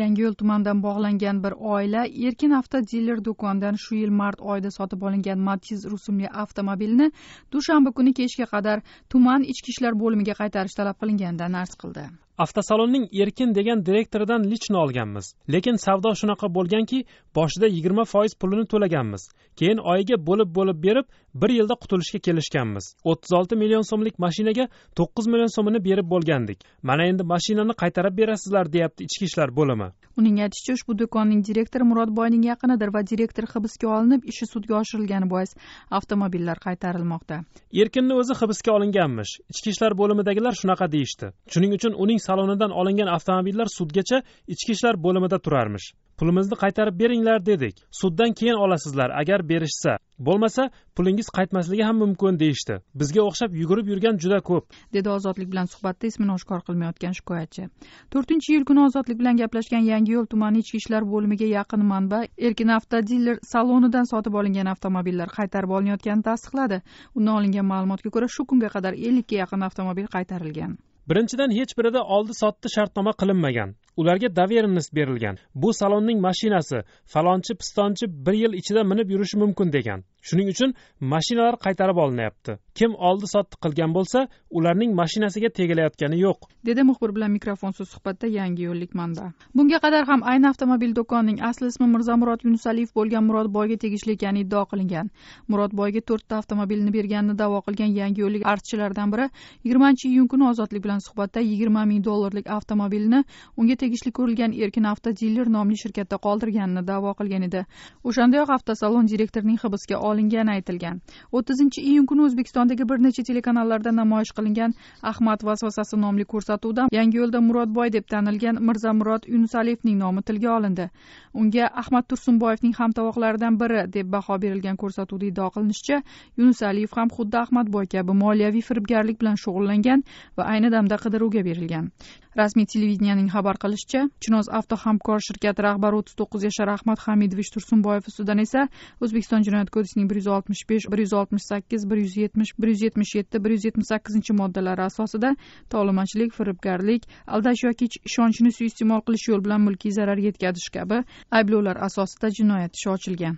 yangiyo'l tumanidan bog'langan bir oila erkin avtodiler do'konidan shu yil mart oyida sotib olingan matiz rusumli avtomobilni dushanba kuni kechga qadar tuman ichki ishlar bo'limiga qaytarish talab qilinganidan arz qildi avtosalonning erkin degan direktoridan lichni olganmiz lekin savdo shunaqa bo'lganki boshida yigirma foiz pulini to'laganmiz keyin oyiga bo'lib bo'lib berib bir yilda qutulishga kelishganmiz o'ttiz olti million so'mlik mashinaga to'qqiz million so'mini berib bo'lgandik mana endi mashinani qaytarib berasizlar deyapti ichki ishlar bo'limi uning aytishicha ushbu do'konning direktori murodboyning yaqinidir va direktor hibsga olinib ishi sudga oshirilgani bois avtomobillar qaytarilmoqda erkinni o'zi hibsga olinganmish ichki ishlar bo'limidagilar shunaqa deyishdi shuning uchun uning salonidan olingan avtomobillar sudgacha ichki ishlar bo'limida turarmish pulimizni qaytarib beringlar dedik suddan keyin olasizlar agar berishsa bo'lmasa pulingiz qaytmasligi ham mumkin deyishdi bizga o'xshab yugurib yurgan juda ko'p dedi ozodlik bilan suhbatda ismini oshkor qilmayotgan shikoyatchi to'rtinchi iyul kuni ozodlik bilan gaplashgan yangi yo'l tumani ichki ishlar bo'limiga yaqin manba erkin avtodiler salonidan sotib olingan avtomobillar qaytarib olinayotganini tasdiqladi undan olingan ma'lumotga ko'ra shu kunga qadar ellikka yaqin avtomobil qaytarilgan birinchidan hech birida oldi sotdi shartnoma qilinmagan ularga доверенность berilgan bu salonning mashinasi falonchi pistonchi bir yil ichida minib yurishi mumkin degan shuning uchun mashinalar qaytarib olinyapti kim oldi sotdi qilgan bo'lsa ularning mashinasiga tegilayotgani yo'q dedi muxbir bilan mikrofonsiz suhbatda yangi yo'llik manba bunga qadar ham ayni avtomobil do'konining asl ismi mirzamurod yunusaliyev bo'lgan murodboyga tegishli ekani iddao qilingan murodboyga to'rtta avtomobilni berganini da'vo qilgan yangi yo'llik artchilardan biri yigirmanchi iyun kuni ozodlik bilan suhbatda yigirma ming dollarlik avtomobilni unga tegishli ko'rilgan erkin avtodiler nomli shirkatda qoldirganini da'vo qilgan edi o'shandayoq avtosalon direktorining hibsga olingani aytilgan o'ttizinchi iyun kuni o'zbekistondagi bir necha telekanallarda namoyish qilingan ahmad vasvasasi nomli ko'rsatuvda yo'lda murodboy deb tanilgan mirzamurod yunusalievning nomi tilga olindi unga ahmad tursunboyevning hamtovoqlaridan biri deb baho berilgan ko'rsatuvda iddao qilinishicha yunusaliyev ham xuddi ahmadboy kabi moliyaviy firibgarlik bilan shug'ullangan va ayni damda qidiruvga berilgan rasmiy televideniyaning xabar qilishicha chinoz avto hamkor shirkati rahbari o'ttiz to'qqiz yashar ahmad hamidovich tursunboyev ustidan esa o'zbekiston jinoyat kodeksining bir yuz oltmish besh bir yuz oltmish sakkiz bir yuz yetmish bir yuz yetmish yetti bir yuz yetmish sakkizinchi moddalari asosida tovlamachilik firibgarlik aldash yoki ishonchni suiiste'mol qilish yo'li bilan mulkiy zarar yetkazish kabi ayblovlar asosida jinoyat ishi ochilgan